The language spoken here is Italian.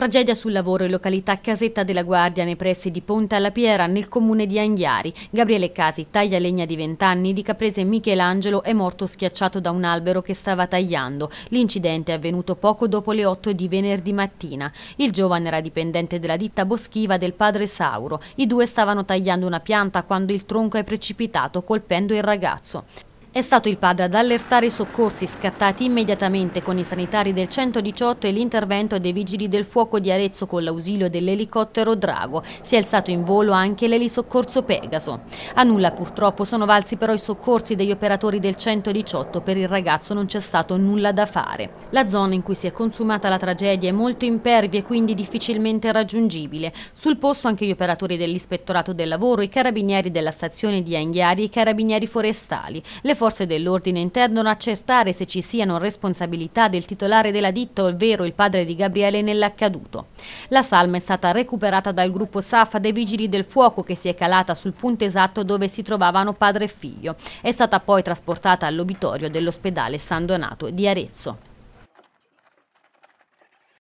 Tragedia sul lavoro in località Casetta della Guardia nei pressi di Ponte alla Piera nel comune di Anghiari. Gabriele Casi, taglia legna di 20 anni, di Caprese Michelangelo è morto schiacciato da un albero che stava tagliando. L'incidente è avvenuto poco dopo le 8 di venerdì mattina. Il giovane era dipendente della ditta boschiva del padre Sauro. I due stavano tagliando una pianta quando il tronco è precipitato colpendo il ragazzo. È stato il padre ad allertare i soccorsi scattati immediatamente con i sanitari del 118 e l'intervento dei vigili del fuoco di Arezzo con l'ausilio dell'elicottero Drago. Si è alzato in volo anche l'elisoccorso Pegaso. A nulla purtroppo sono valsi però i soccorsi degli operatori del 118, per il ragazzo non c'è stato nulla da fare. La zona in cui si è consumata la tragedia è molto impervia e quindi difficilmente raggiungibile. Sul posto anche gli operatori dell'ispettorato del lavoro, i carabinieri della stazione di Anghiari e i carabinieri forestali. Le forze dell'ordine intendono accertare se ci siano responsabilità del titolare della ditta, ovvero il padre di Gabriele, nell'accaduto. La salma è stata recuperata dal gruppo SAF dei Vigili del Fuoco che si è calata sul punto esatto dove si trovavano padre e figlio. È stata poi trasportata all'obitorio dell'ospedale San Donato di Arezzo.